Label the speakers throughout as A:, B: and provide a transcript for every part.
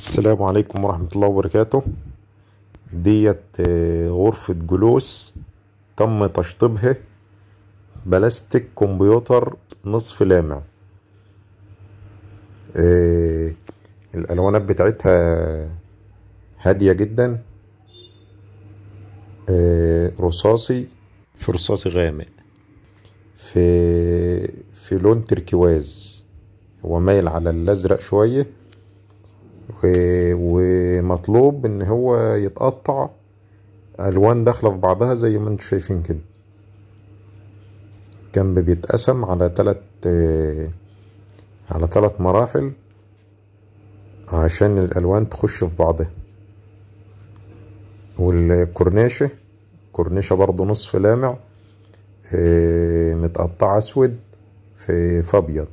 A: السلام عليكم ورحمة الله وبركاته ديت آه، غرفة جلوس تم تشطيبها بلاستيك كمبيوتر نصف لامع آه، الألوانات بتاعتها هادية جدا آه، رصاصي في رصاصي غامق في في لون تركواز هو مايل على الأزرق شوية ومطلوب ان هو يتقطع الوان داخله في بعضها زي ما انتم شايفين كده الجنب بيتقسم على تلات على تلات مراحل عشان الالوان تخش في بعضها والكورنيشه كورنيشه برضو نصف لامع آه، متقطعه اسود في فابيض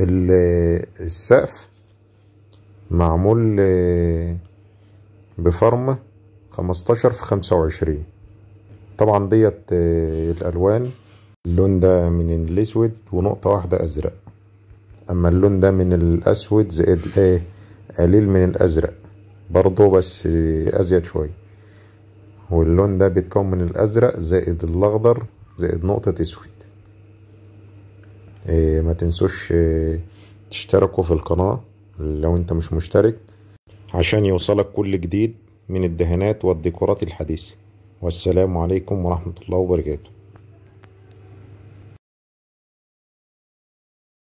A: السقف معمول بفرمة خمستاشر في خمسة وعشرين طبعا ديت آه، الألوان اللون ده من الأسود ونقطة واحدة أزرق أما اللون ده من الأسود زائد إيه قليل من الأزرق برضه بس آه، أزيد شوية واللون ده بيتكون من الأزرق زائد الأخضر زائد نقطة أسود إيه ما تنسوش إيه تشتركوا في القناة لو انت مش مشترك عشان يوصلك كل جديد من الدهانات والديكورات الحديثة والسلام عليكم ورحمة الله وبركاته